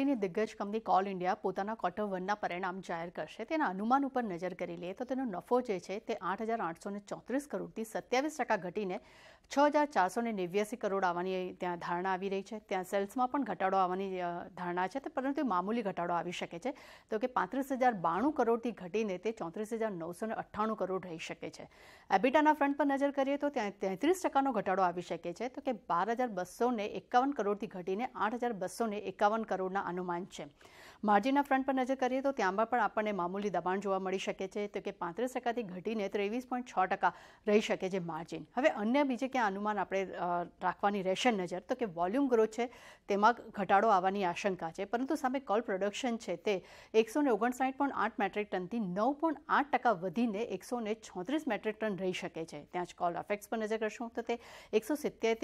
તેની દિગ્ગજ company Coal India પોતાના ક્વાર્ટર વનના પરિણામ જાહેર કરશે તેના અનુમાન ઉપર નજર કરી લઈએ તો તેનો નફો જે છે તે આઠ હજાર આઠસો ને ચોત્રીસ કરોડથી સત્યાવીસ ટકા ઘટીને છ હજાર ચારસો ને નેવ્યાસી કરોડ આવવાની ત્યાં ધારણા આવી રહી છે ત્યાં સેલ્સમાં પણ ઘટાડો આવવાની ધારણા છે પરંતુ મામૂલી ઘટાડો આવી શકે છે તો કે પાંત્રીસ હજાર બાણું કરોડથી ઘટીને તે ચોત્રીસ હજાર નવસો ને અઠ્ઠાણું કરોડ રહી શકે છે એબિટાના ફ્રન્ટ પર નજર કરીએ તો ત્યાં તેત્રીસ ટકાનો ઘટાડો આવી શકે છે તો કે બાર હજાર બસો ને એકાવન કરોડથી ઘટીને આઠ હજાર બસો ને એકાવન કરોડના अनुमान છે માર્જિનના ફ્રન્ટ પર નજર કરીએ તો ત્યાં પણ આપણને મામૂલી દબાણ જોવા મળી શકે છે તો કે પાંત્રીસ ટકાથી ઘટીને ત્રેવીસ પોઈન્ટ છ ટકા રહી શકે છે માર્જિન હવે અન્ય બીજે ક્યાં અનુમાન આપણે રાખવાની રહેશે નજર તો કે વોલ્યુમ ગ્રોથ છે તેમાં ઘટાડો આવવાની આશંકા છે પરંતુ સામે કોલ પ્રોડક્શન છે તે એકસો ને ઓગણસાઠ પોઈન્ટ આઠ મેટ્રિક ટનથી નવ પોઈન્ટ આઠ ટકા વધીને એકસો ને છોત્રીસ મેટ્રિક ટન રહી શકે છે ત્યાં જ કોલ અફેક્ટ્સ પર નજર કરશું તો તે એકસો સિત્તેર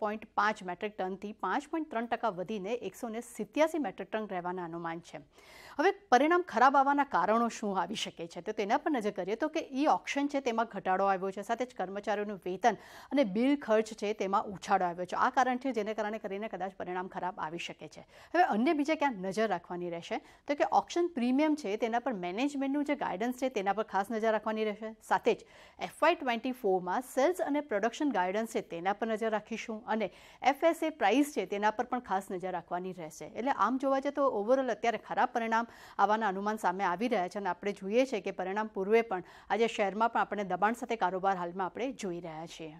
પોઈન્ટ પાંચ મેટ્રિક ટનથી પાંચ પોઈન્ટ ત્રણ ટકા વધીને એકસો ને સિત્યાસી મેટ્રિક ટન રહેવાના અનુમાન ડિમાન્ડ છે હવે પરિણામ ખરાબ આવવાના કારણો શું આવી શકે છે તો તેના પર નજર કરીએ તો કે ઈ ઓપ્શન છે તેમાં ઘટાડો આવ્યો છે સાથે જ કર્મચારીઓનું વેતન અને બિલ ખર્ચ છે તેમાં ઉછાળો આવ્યો છે આ કારણ છે જેને કારણે કરીને કદાચ પરિણામ ખરાબ આવી શકે છે હવે અન્ય બીજા ક્યાં નજર રાખવાની રહેશે તો કે ઓપ્શન પ્રીમિયમ છે તેના પર મેનેજમેન્ટનું જે ગાઈડન્સ છે તેના પર ખાસ નજર રાખવાની રહેશે સાથે જ એફવાય ટ્વેન્ટી ફોરમાં સેલ્સ અને પ્રોડક્શન ગાઈડન્સ છે તેના પર નજર રાખીશું અને એફએસએ પ્રાઇસ છે તેના પર પણ ખાસ નજર રાખવાની રહેશે એટલે આમ જોવા જાય તો ઓવરઓલ અત્યારે ખરાબ પરિણામ આવવાના અનુમાન સામે આવી રહ્યા છે અને આપણે જોઈએ છીએ કે પરિણામ પૂર્વે પણ આજે શહેરમાં પણ આપણે દબાણ સાથે કારોબાર હાલમાં આપણે જોઈ રહ્યા છીએ